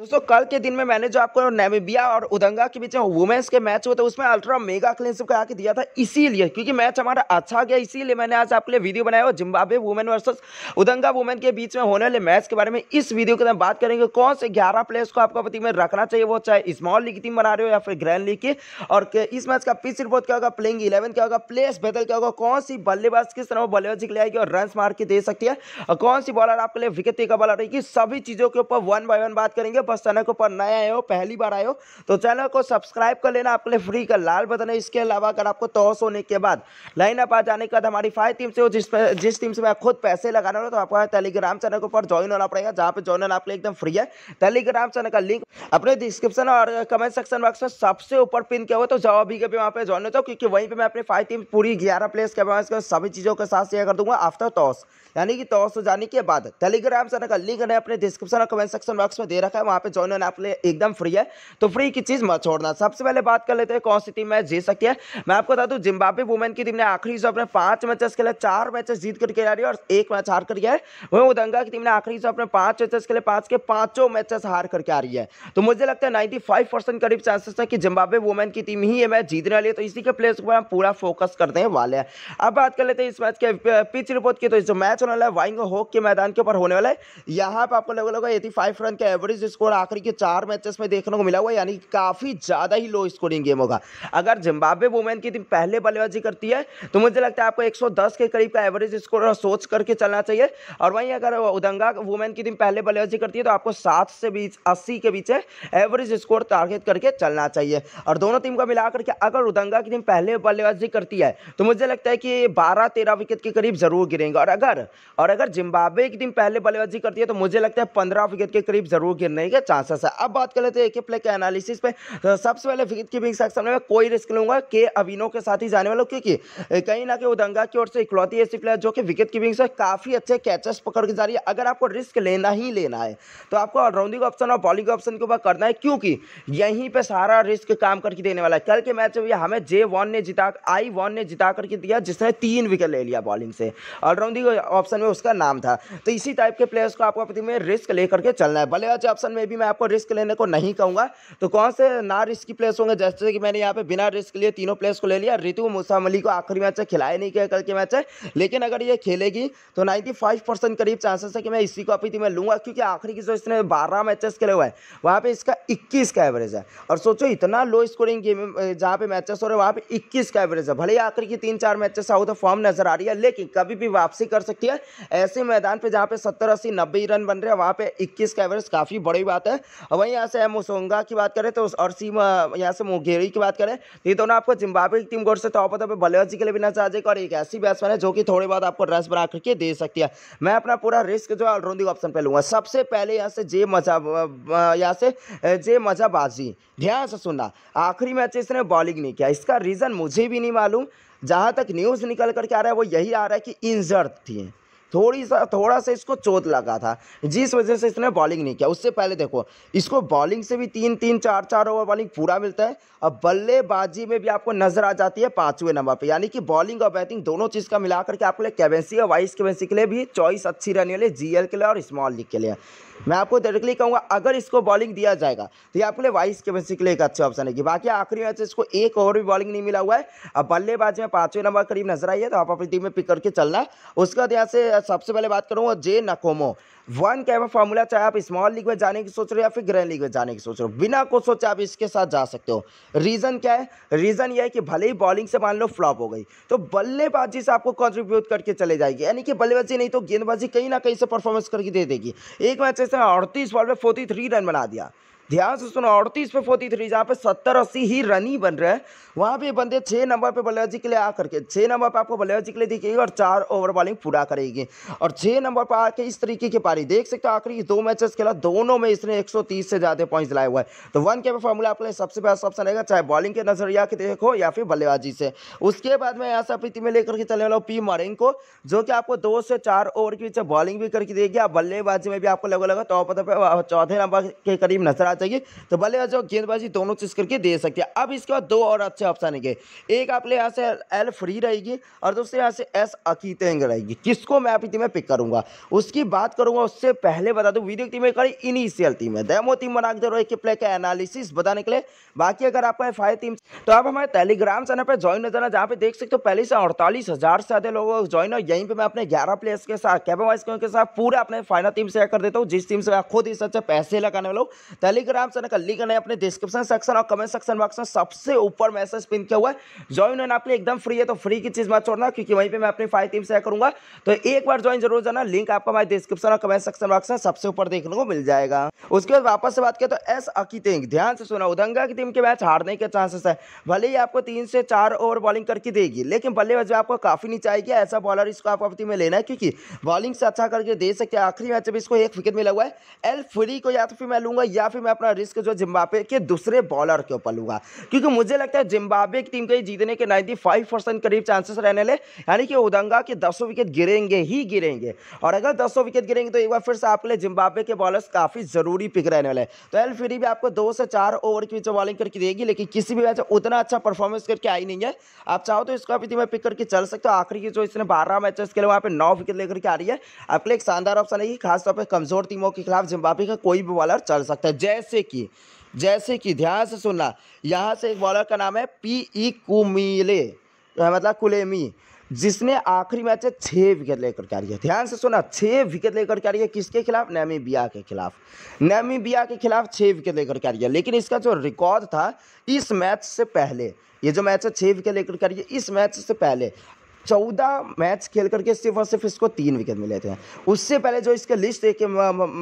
दोस्तों कल के दिन में मैंने जो आपको नेमिबिया और उदंगा के बीच में वुमेंस के मैच हुए थे उसमें अल्ट्रा मेगा क्लीनशिप करा के दिया था इसीलिए क्योंकि मैच हमारा अच्छा गया इसीलिए मैंने आज आपके लिए वीडियो बनाया हुआ जिम्बाब्वे वुमेन वर्सेस उदंगा वुमेन के बीच में होने वाले मैच के बारे में इस वीडियो के अंदर बात करेंगे कौन से ग्यारह प्लेयर्स को आपका टीम में रखना चाहिए वो चाहे स्मॉल लीग टीम बना रहे हो या फिर ग्रैंड लीग की और इस मैच का पिच रिपोर्ट क्या होगा प्लेइंग इलेवन क्या होगा प्लेयर्स बदल क्या होगा कौन सी बल्लेबाज किस तरह बल्लेबाज बल्लेबाजी के लिए आएगी और रन मार के दे सकती है और कौन सी बॉलर आपके लिए विकेट टेका बॉलर रहेगी सभी चीज़ों के ऊपर वन बाय वन बात करेंगे पास चैनल के ऊपर नए आए हो पहली बार आए हो तो चैनल को सब्सक्राइब कर लेना आपके लिए फ्री का लाल बटन है इसके अलावा अगर आपको तोस होने के बाद लाइन अप आ जाने के बाद हमारी फाइव टीम से हो जिस पर जिस टीम से मैं खुद पैसे लगाना हूँ तो आपको टेलीग्राम चैनल के ऊपर ज्वाइन होना पड़ेगा जहाँ पर ज्वाइन होना आपके लिए एकदम फ्री है टेलीग्राम चैनल का लिंक अपने डिस्क्रिप्शन और कमेंट सेक्शन बॉक्स में सबसे ऊपर पिन किया हुआ तो जाओ अभी कभी वहाँ पर ज्वाइन हो जाओ क्योंकि वहीं पर मैं अपनी फाइव टीम पूरी ग्यारह प्लेस के बाद सभी चीज़ों के साथ शेयर कर दूंगा आफ्टर टॉस यानी कि टॉस जाने के बाद टेलीग्राम चैनल का लिंक है अपने डिस्क्रिप्शन और कमेंट सेक्शन बॉक्स में दे रखा है वहाँ वहाँ पे ज्वाइन होना आप एकदम फ्री है तो फ्री की चीज़ मत छोड़ना सबसे पहले बात कर लेते हैं कौन सी टीम मैच जीत सकती है मैं आपको बता दूँ जिम्बाबे वुमेन की टीम ने आखिरी जो अपने पाँच मैचेस के लिए चार मैचेस जीत करके आ रही है और एक मैच हार कर गया है वहीं उदंगा की टीम ने आखिरी जो अपने पाँच मैचेस के लिए पाँच के पाँचों मैचेस हार करके आ रही है तो मुझे लगता है नाइन्टी करीब चांसेस है कि जिम्बाबे वुमेन की टीम ही ये मैच जीतने वाली है तो इसी के प्लेयर्स पर हम पूरा फोकस करने वाले हैं अब बात कर लेते हैं इस मैच के पिच रिपोर्ट की तो जो मैच होने वाला है वाइंग होक के मैदान के ऊपर होने वाला है यहाँ पर आपको लगभग एटी फाइव रन का एवरेज स्कोर आखिरी के चार मैचेस में देखने को मिला हुआ यानी काफ़ी ज़्यादा ही लो स्कोरिंग गेम होगा अगर जिम्बाब्वे वुमेन की टीम पहले बल्लेबाजी करती है तो मुझे लगता है आपको 110 के करीब का एवरेज स्कोर सोच करके चलना चाहिए और वहीं अगर उदंगा वुमेन की टीम पहले बल्लेबाजी करती है तो आपको सात से बीच अस्सी के बीच एवरेज स्कोर टारगेट करके चलना चाहिए और दोनों टीम को मिलाकर करके अगर उदंगा की टीम पहले बल्लेबाजी करती है तो मुझे लगता है कि बारह तेरह विकेट के करीब जरूर गिरेंगे और अगर और अगर जिम्बाब्वे की टीम पहले बल्लेबाजी करती है तो मुझे लगता है पंद्रह विकेट के करीब जरूर गिरने के चांसेस है अब बात कर लेते हैं एक प्ले के एनालिसिस पे तो सबसे पहले फिकित की बिंग सेक्शन में कोई रिस्क लूंगा के अवीनो के साथ ही जाने वाला क्योंकि कहीं ना कहीं उदंगा की ओर से इकलौती ऐसी प्लेयर जो कि विकेट कीपिंग से काफ़ी अच्छे कैचेस पकड़ के जा रही है अगर आपको रिस्क लेना ही लेना है तो आपको ऑलराउंडिंग ऑप्शन और बॉलिंग ऑप्शन के ऊपर करना है क्योंकि यहीं पर सारा रिस्क काम करके देने वाला है कल के मैच में हमें जे वन ने जिता आई वन ने जिता करके दिया जिसने तीन विकेट ले लिया बॉलिंग से ऑलराउंडिंग ऑप्शन में उसका नाम था तो इसी टाइप के प्लेयर्स को आपको में रिस्क लेकर के चलना है भले अच्छे ऑप्शन में भी मैं आपको रिस्क लेने को नहीं कहूँगा तो कौन से ना रिस्क की प्लेस होंगे जैसे कि मैंने यहाँ पे बिना रिस्क लिए तीनों प्लेस को ले लिया रितु मूसा मलिक को आखिरी मैच है खिलाए नहीं गया कल के मैच है लेकिन अगर ये खेलेगी तो नाइन्टी फाइव परसेंट करीब चांसेस है कि मैं इसी को अपनी टीम में लूँगा क्योंकि आखिरी की जो इसने बारह मैचेस खेले हुए हैं वहाँ पर इसका इक्कीस का एवरेज है और सोचो इतना लो स्कोरिंग गेम जहाँ पे मैचेस हो रहे हैं वहाँ पर इक्कीस का एवरेज है भले ही आखिरी की तीन चार मैचेस आउट ऑफ फॉर्म नजर आ रही है लेकिन कभी भी वापसी कर सकती है ऐसे मैदान पर जहाँ पे सत्तर अस्सी नब्बे रन बन रहे हैं वहाँ पे इक्कीस का एवरेज काफ़ी बड़ी बात है और वहीं यहाँ से मोसोंगा की बात करें तो और सीम यहाँ से मोगेरी की बात करें ये दोनों तो आपको जिम्बाबे की टीम गोर से टॉप होता है बल्लेबाजी के लिए भी नजर आ जाएगा और एक ऐसी बैट्समैन है जो कि थोड़ी बहुत आपको रस बना करके दे सकती है मैं अपना पूरा रिस्क जो है ऑलराउंडिंग ऑप्शन पर लूँगा सबसे पहले यहाँ से जे मजा यहाँ से जे मजाबाजी ध्यान से सुनना आखिरी मैच इसने बॉलिंग नहीं किया इसका रीज़न मुझे भी नहीं मालूम जहाँ तक न्यूज़ निकल करके आ रहा है वो यही आ रहा है कि इंजर्ड थी थोड़ी सा थोड़ा सा इसको चोट लगा था जिस वजह से इसने बॉलिंग नहीं किया उससे पहले देखो इसको बॉलिंग से भी तीन तीन चार चार ओवर बॉलिंग पूरा मिलता है और बल्लेबाजी में भी आपको नजर आ जाती है पाँचवें नंबर पर यानी कि बॉलिंग और बैटिंग दोनों चीज़ का मिलाकर के आपके लिए कैबेंसी और वाइस कैबेंसी के लिए भी चॉइस अच्छी रहने वाली जी जीएल के लिए और स्मॉल लीग के लिए मैं आपको डायरेक्टली कहूँगा अगर इसको बॉलिंग दिया जाएगा तो ये आपके लिए वाइस कैप्टनसी के लिए एक अच्छे ऑप्शन है कि बाकी आखिरी मैच इसको एक ओवर भी बॉलिंग नहीं मिला हुआ है अब बल्लेबाज में पाँचवें नंबर करीब नजर आई है तो आप अपनी टीम में पिक करके चलना है उसके बाद यहाँ से सबसे पहले बात करूँगा J Nkomo one camera formula चाहे आप स्मॉल लीग में जाने की सोच रहे हो या फिर ग्रैंड लीग में जाने की सोच रहे हो बिना कुछ सोचे आप इसके साथ जा सकते हो रीज़न क्या है रीज़न ये है कि भले ही बॉलिंग से मान लो फ्लॉप हो गई तो बल्लेबाजी से आपको कॉन्ट्रीब्यूट करके चले जाएगी यानी कि बल्लेबाजी नहीं तो गेंदबाजी कहीं ना कहीं से परफॉर्मेंस करके दे देगी एक मैच ऐसे अड़तीस बॉल में फोर्टी रन बना दिया ध्यान से सुनो अड़तीस पे फोर्टी थ्री जहाँ पे सत्तर अस्सी ही रन ही बन रहे हैं वहाँ पे बंदे छः नंबर पे बल्लेबाजी के लिए आकर के छः नंबर पे आपको बल्लेबाजी के लिए दिखेगी और चार ओवर बॉलिंग पूरा करेगी और छः नंबर पर आके इस तरीके की पारी देख सकते हो आखिरी दो मैचेस खेला दोनों में इसने एक से ज़्यादा पॉइंट लाए हुआ है तो वन के फॉर्मूला आपके लिए सबसे बेस्ट ऑप्शन रहेगा चाहे बॉलिंग के नजरिया के देखो या फिर बल्लेबाजी से उसके बाद में यहाँ से में लेकर के चलने वाला पी मरिंग को जो कि आपको दो से चार ओवर के बीच बॉलिंग भी करके देगी आप बल्लेबाजी में भी आपको लगभग लगा तो चौथे नंबर के करीब नजर आ चाहिए तो भले आ जाओ गेंदबाजी दोनों चीज़ करके दे सकते हैं अब इसके बाद दो और अच्छे ऑप्शन है एक आपके यहाँ से एल फ्री रहेगी और दूसरे यहाँ से एस अकीतेंग रहेगी किसको मैं आपकी टीम में पिक करूंगा उसकी बात करूंगा उससे पहले बता दूँ वीडियो टीम में करी इनिशियल टीम है डेमो टीम बना के जरूर प्ले का एनालिसिस बताने के लिए बाकी अगर आपका एफ टीम तो आप हमारे टेलीग्राम चैनल पर ज्वाइन हो जाना जहाँ पे देख सकते हो पहले से अड़तालीस हज़ार से ज़्यादा लोगों को ज्वाइन हो यहीं पे मैं अपने ग्यारह प्लेयर्स के साथ कैबा वाइस के साथ पूरे अपने फाइनल टीम से कर देता हूँ जिस टीम से मैं खुद इस अच्छे पैसे लगाने वाला हूँ टेलीग्राम टेलीग्राम से का लिंक है अपने डिस्क्रिप्शन सेक्शन और कमेंट सेक्शन बॉक्स में सबसे ऊपर मैसेज पिन किया हुआ है ज्वाइन होना आपने एकदम फ्री है तो फ्री की चीज मत छोड़ना क्योंकि वहीं पर मैं अपनी फाइव टीम शेयर करूंगा तो एक बार ज्वाइन जरूर जाना लिंक आपको हमारे डिस्क्रिप्शन और कमेंट सेक्शन बॉक्स में सबसे ऊपर देखने को मिल जाएगा उसके बाद वापस से बात किया तो एस अकी अकीतेंग ध्यान से सुना उदंगा की टीम के मैच हारने के चांसेस है भले ही आपको तीन से चार ओवर बॉलिंग करके देगी लेकिन बल्लेबाजी आपको काफी नीचे आएगी ऐसा बॉलर इसको आपको अपनी में लेना है क्योंकि बॉलिंग से अच्छा करके दे सकते आखिरी मैच में इसको एक विकेट मिला हुआ है एल फ्री को या तो फिर मैं लूंगा या फिर मैं अपना रिस्क जो जिम्बाबे के दूसरे बॉलर के ऊपर लूंगा क्योंकि मुझे लगता है जिम्बाबे की टीम के जीतने के नाइन्टी फाइव परसेंट करीब चांसेस रहने ले यानी कि उदंगा के दसों विकेट गिरेंगे ही गिरेंगे और अगर दसों विकेट गिरेंगे तो एक बार फिर से आपके लिए जिम्बाबे के बॉलर्स काफ़ी ज़रूरी पिक रहने वाले तो एल फिरी भी आपको दो से चार ओवर की बीच बॉलिंग करके देगी लेकिन किसी भी मैच उतना अच्छा परफॉर्मेंस करके आई नहीं है आप चाहो तो इसको अभी पिक करके चल सकते हो आखिरी की जो इसने बारह मैचेस के लिए वहाँ पर नौ विकेट लेकर के आ रही है आपके लिए एक शानदार ऑप्शन है खासतौर पर कमजोर टीमों के खिलाफ जिम्बाबे का कोई भी बॉलर चल सकता है जय जैसे कि जैसे कि ध्यान से सुनना यहाँ से एक बॉलर का नाम है पी ई कुमिले मतलब कुलेमी जिसने आखिरी मैच में छः विकेट लेकर के आ रही है ध्यान से सुना छः विकेट लेकर के आ रही है किसके खिलाफ नैमी बिया के खिलाफ नैमी बिया के खिलाफ छः विकेट लेकर के आ रही है लेकिन इसका जो रिकॉर्ड था इस मैच से पहले ये जो मैच है छः विकेट लेकर के आ रही है इस मैच से पहले चौदह मैच खेल करके सिर्फ और सिर्फ इसको तीन विकेट मिले थे उससे पहले जो इसके लिस्ट एक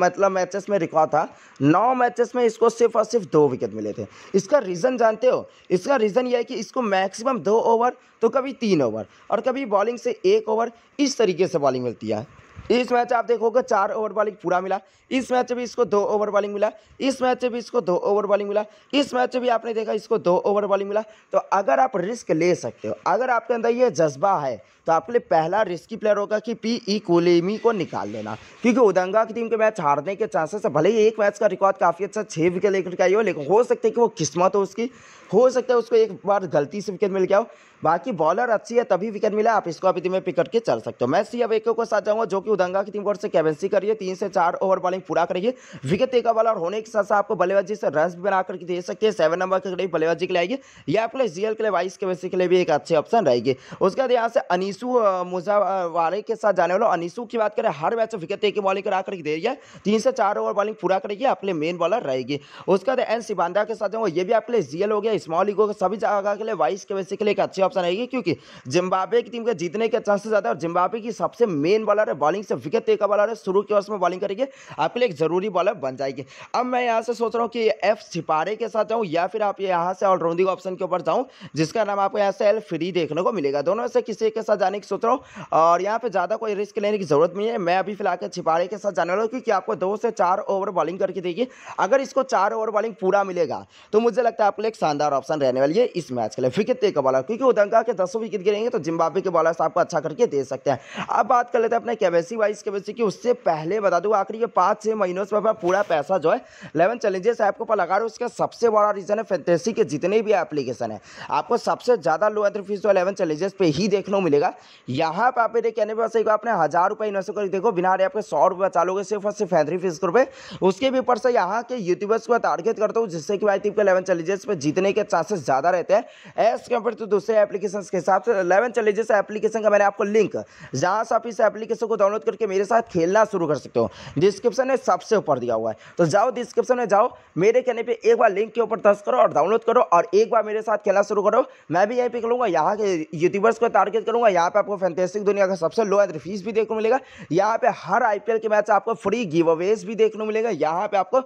मतलब मैचेस में रिकॉर्ड था नौ मैचेस में इसको सिर्फ और सिर्फ दो विकेट मिले थे इसका रीज़न जानते हो इसका रीज़न यह है कि इसको मैक्सिमम दो ओवर तो कभी तीन ओवर और कभी बॉलिंग से एक ओवर इस तरीके से बॉलिंग मिलती है इस मैच आप देखोगे चार ओवर बॉलिंग पूरा मिला इस मैच भी इसको दो ओवर बॉलिंग मिला इस मैच भी इसको दो ओवर बॉलिंग मिला इस मैच भी आपने देखा इसको दो ओवर बॉलिंग मिला तो अगर आप रिस्क ले सकते हो अगर आपके अंदर ये जज्बा है तो आपके लिए पहला रिस्की प्लेयर होगा कि पी ई कोलेमी को निकाल लेना क्योंकि उदंगा की टीम के मैच हारने के चांसेस है भले ही एक मैच का रिकॉर्ड काफ़ी अच्छा छः विकेट लेकर के आई हो लेकिन हो सकता है कि वो किस्मत हो उसकी हो सकता है उसको एक बार गलती से विकेट मिल गया हो बाकी बॉलर अच्छी है तभी विकेट मिला आप इसको अभी में पिक करके चल सकते हो मैं सी अब एक को साथ जाऊंगा जो कि उदंगा की टीम कोर्ट से कैबेंसी करिए तीन से चार ओवर बॉलिंग पूरा करिए विकेट एक बॉलर होने के साथ साथ आपको बल्लेबाजी से रन भी बना करके दे सकते हैं सेवन नंबर के करीब बल्लेबाजी के लिए आएगी या आपके लिए जीएल के लिए वाइस कैबेंसी के लिए भी एक अच्छे ऑप्शन रहेगी उसके बाद यहाँ से अनिसू मुजावारे के साथ जाने वालों अनिसु की बात करें हर मैच विकेट एक बॉलिंग करा करके दे रही है तीन से चार ओवर बॉलिंग पूरा करेगी आपके मेन बॉलर रहेगी उसके बाद एन सिबांदा के साथ जाऊंगा ये भी आपके लिए जीएल हो गया स्मॉल ईगो का सभी जगह के लिए वाइस के वैसे के लिए एक अच्छी ऑप्शन आएगी क्योंकि जिम्बाबे की टीम के जीतने के चांसेस ज़्यादा और जिम्बाबे की सबसे मेन बॉलर है बॉलिंग से विकेट का बॉलर है शुरू के ओवर्स में बॉलिंग करेंगे आपके लिए एक जरूरी बॉलर बन जाएगी अब मैं यहाँ से सोच रहा हूँ कि एफ सिपारे के साथ जाऊँ या फिर आप यहाँ से ऑलराउंडिंग ऑप्शन के ऊपर जाऊँ जिसका नाम आपको यहाँ से एल फ्री देखने को मिलेगा दोनों से किसी के साथ जाने की सोच रहा हूँ और यहाँ पर ज़्यादा कोई रिस्क लेने की जरूरत नहीं है मैं अभी फिलहाल छिपारे के साथ जाने वाला हूँ क्योंकि आपको दो से चार ओवर बॉलिंग करके देगी अगर इसको चार ओवर बॉलिंग पूरा मिलेगा तो मुझे लगता है आपके लिए एक शानदार शानदार ऑप्शन रहने वाली है इस मैच के लिए विकेट टेक बॉलर क्योंकि उदंगा के दसों विकेट गिरेंगे तो जिम्बाबे के बॉलर आपको अच्छा करके दे सकते हैं अब बात कर लेते हैं अपने केबेसी वाइज केबेसी की उससे पहले बता दूँ आखिरी ये पाँच छः महीनों से पूरा पैसा जो है इलेवन चैलेंजेस ऐप के ऊपर लगा रहा हूँ उसका सबसे बड़ा रीज़न है फैंतेसी के जितने भी एप्लीकेशन है आपको सबसे ज़्यादा लो एंट्री फीस जो इलेवन चैलेंजेस पर ही देखने को मिलेगा यहाँ पर आप कहने पर सही आपने हज़ार रुपये इन्वेस्ट कर देखो बिना रे आपके सौ रुपये बचा लोगे सिर्फ और सिर्फ एंट्री फीस रुपये उसके भी ऊपर से यहाँ के यूट्यूबर्स को टारगेट करता हूँ जिससे कि भाई तीन इलेवन चैलेंजेस पर जीतने के चांसेस ज़्यादा रहते हैं एज कंपेयर टू तो दूसरे एप्लीकेशन के हिसाब से इलेवन चले जिस एप्लीकेशन का मैंने आपको लिंक जहां से आप इस एप्लीकेशन को डाउनलोड करके मेरे साथ खेलना शुरू कर सकते हो डिस्क्रिप्शन में सबसे ऊपर दिया हुआ है तो जाओ डिस्क्रिप्शन में जाओ मेरे कहने पर एक बार लिंक के ऊपर दर्ज करो और डाउनलोड करो और एक बार मेरे साथ खेलना शुरू करो मैं भी यहीं पर खेलूंगा यहाँ के यूट्यूबर्स को टारगेट करूंगा यहाँ पर आपको फैंटेस्टिक दुनिया का सबसे लो एंड फीस भी देखने को मिलेगा यहाँ पे हर आईपीएल के मैच आपको फ्री गिव अवेज भी देखने को मिलेगा यहाँ पे आपको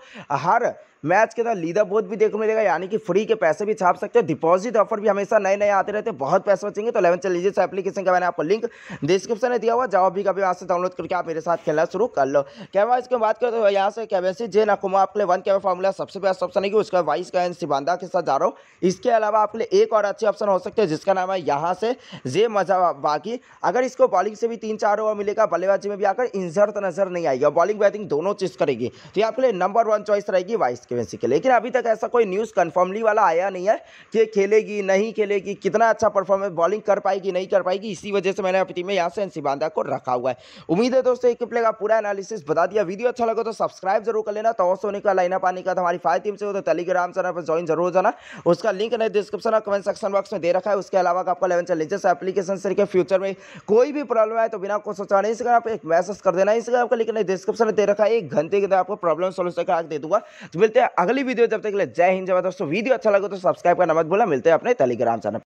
हर मैच के साथ लीदा बोध भी देखने मिलेगा यानी कि फ्री के पैसे भी छाप सकते हो डिपॉजिट ऑफर भी हमेशा नए नए आते रहते हैं बहुत पैसे बचेंगे तो लेवन चल लीजिए एप्लीकेशन का मैंने आपको लिंक डिस्क्रिप्शन में दिया हुआ जाओ भी कभी यहाँ से डाउनलोड करके आप मेरे साथ खेलना शुरू कर लो कैमरा इसके बात करो तो यहाँ से कैसे जे नाकुमा आपके लिए वन कैमरा फॉर्मूला सबसे बेस्ट ऑप्शन है कि उसका वाइस का एन सिबांदा के साथ जा रहा हूँ इसके अलावा आपके लिए एक और अच्छे ऑप्शन हो सकते हैं जिसका नाम है यहाँ से जे मजा बाकी अगर इसको बॉलिंग से भी तीन चार ओवर मिलेगा बल्लेबाजी में भी आकर इंजर नजर नहीं आएगी और बॉलिंग बैटिंग दोनों चीज़ करेगी तो ये आपके लिए नंबर वन चॉइस रहेगी वाइस कैप्टनसी के लेकिन अभी तक ऐसा कोई न्यूज़ कन्फर्मली वाला आया नहीं है कि खेलेगी नहीं खेलेगी कितना अच्छा परफॉर्मेंस बॉलिंग कर पाएगी नहीं कर पाएगी इसी वजह से मैंने अपनी टीम में यहाँ से सिबांदा को रखा हुआ है उम्मीद है दोस्तों एक प्ले का पूरा एनालिसिस बता दिया वीडियो अच्छा लगा तो सब्सक्राइब जरूर कर लेना तो सोने का लाइना पानी का तो हमारी फाइव टीम से हो तो टेलीग्राम चैनल पर ज्वाइन जरूर हो जाना उसका लिंक नहीं डिस्क्रिप्शन और कमेंट सेक्शन बॉक्स में दे रखा है उसके अलावा आपका इलेवन चैलेंजेस एप्लीकेशन से लेकर फ्यूचर में कोई भी प्रॉब्लम है तो बिना कुछ सोचा नहीं इसका आप एक मैसेज कर देना इसका आपका लिंक नहीं डिस्क्रिप्शन में दे रखा है एक घंटे के अंदर आपको प्रॉब्लम सोल्यूशन का दे दूंगा मिलते हैं मिलते हैं अगली वीडियो जब तक के लिए जय हिंद जब दोस्तों वीडियो अच्छा लगे तो सब्सक्राइब करना मत भूला मिलते हैं अपने टेलीग्राम चैनल